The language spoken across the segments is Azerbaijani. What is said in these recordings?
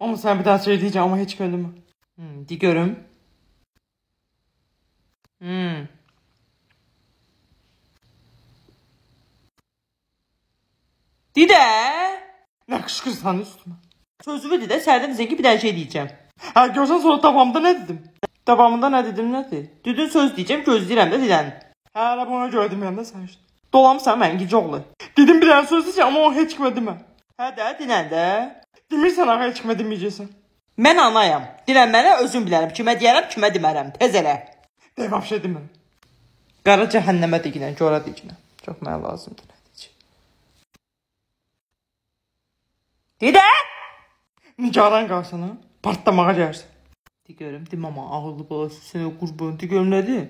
Onu sen bir daha söyleyeceğim ama hiç gönlüm. Hmm, digörüm. Hmm. Dide. Ne kışkırsan üstüme. Sözümü dide Serdem Zeki bir daha şey diyeceğim. Ha görsen sonra tabamda ne dedim? Tabamında ne dedim ne dedi? Düdün söz diyeceğim göz dirəm də dilən. Hə elə bunu gördüm yəndə sən. Dolamsan mən gic oğlu. Dedim bir daha söz diyeceğim ama o heç kimə demə. Hə də dilən də. Demirsən ağa heç kimə deməyəcəksən. Mən anayam. Dilənməni özüm bilərəm. Kimə deyərəm, kimə demərəm. Tez elə. Deyə vəbşə demən. Qara cəhənnəmə deginən, görə deginən. Çox mənə lazımdır nə deyəcək. Dedə! Nigaran qalsan ha? Partlamağa gəlirsən. De görüm, de mama ağıllı balası sənə qurban. De görüm nədir?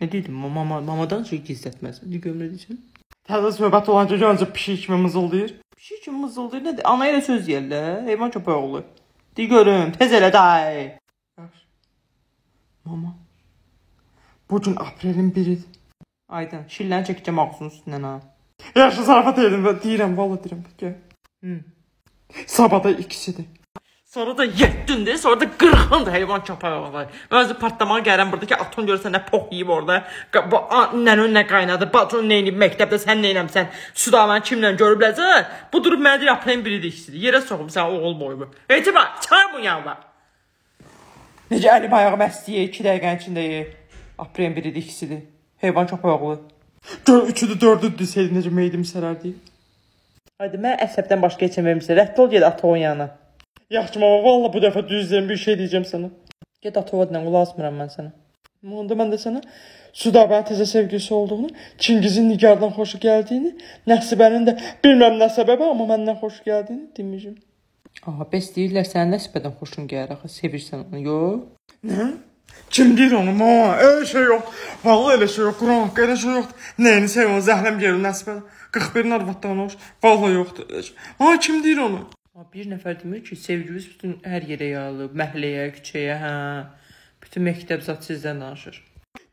Nə dedim? Mama, mamadan şey gizlətməz. De görüm nə deyəcəm? Təzə söhbət olunca öncə pişik kimi mızıldayır. Kişi kimi mızıldır, nədir? Anaya da söz deyərlər, heyvan köpək oğlu. Dey görüm, tez elə day. Yaxşı. Mama, bugün aprelin biridir. Aydın, şilləni çəkəcəm ağzının üstündən ha. Yaxşı zarafat edin, deyirəm, valla deyirəm. Gəl. Sabah da ikisidir. Sonra da yetdin de, sonra da qırxın da heyvan çapaq olay. Mən özü partlamaya gəlirəm burada ki, atan görürsən nə pox yeyib orada. Bu nənən nə qaynadı, bacın nə edib məktəbdə sən nə eləmsən? Südavəni kimlə görübləcək? Bu durub mənə deyir, aprelin biridir ikisidir. Yerə soxum sən oğul boyumu. Heç bax, çay bu yanına. Necə əli bayağı məstiyə 2 dəqiqənin içində ye. Aprelin biridir ikisidir. Heyvan çapaq oğlu. Gör üçüdür, dördüdür desəydin necə meydim sərərdi. Haydi mən əsəbdən başqa heç nə vermirsən. Rədd ol get ata onun yanına. Yaxşı mama, valla bu dəfə düz deyim, bir şey deyəcəm sənə. Get atovadla, qulaq asmıram mən sənə. Onda mən də sənə Südabənin təzə sevgilisi olduğunu, Çingizin Nigardan xoşu gəldiyini, Nəsibənin də bilməm nə səbəbə, amma məndən xoşu gəldiyini deməyəcəm. Aha, bəs deyirlər sənin Nəsibədən xoşun gəlir axı, sevirsən onu, yox? Nə? Kim deyir onu, mama? Elə şey yox. Vallahi elə şey yox, Quran haqqı elə şey yoxdur. Nəyini sevirəm, zəhləm gəlir Nəsibədən. 41-in arvaddan hoş. Vallahi yoxdur elə şey. Ha, kim deyir onu? Bir nəfər demir ki, sevgimiz bütün hər yerə yayılıb, məhəlləyə, küçəyə, hə. Bütün məktəb zat sizdən danışır.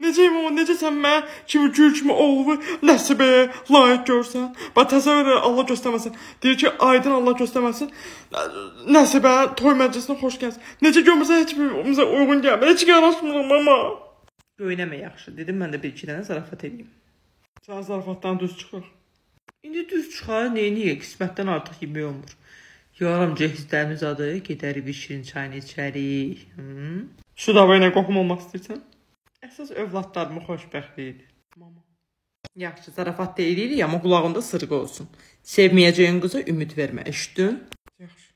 Necə o, necə sən mən kimi gül kimi oğlu nəsibəyə layiq görsən? Bax təsəvvür elə Allah göstərməsin. Deyir ki, aydın Allah göstərməsin. Nəsibə toy məclisinə xoş gəlsin. Necə görmürsən heç birimizə uyğun gəlmir. Heç yanaşmırıq mama. Göynəmə yaxşı. Dedim mən də bir iki dənə zarafat edeyim. Sən zarafatdan düz çıxır. İndi düz çıxar, neyini ye, qismətdən artıq yemək olmur. Yoram cehzdəmiz adı, gedərik bir şirin çayını içərik. Hmm? Şu dava ilə qohum olmaq istəyirsən? Əsas övladlarımın xoşbəxtliyidir. Mama. Yaxşı, zarafat deyirik, amma qulağında sırğı olsun. Sevməyəcəyin qıza ümid vermə, eşitdin? Yaxşı.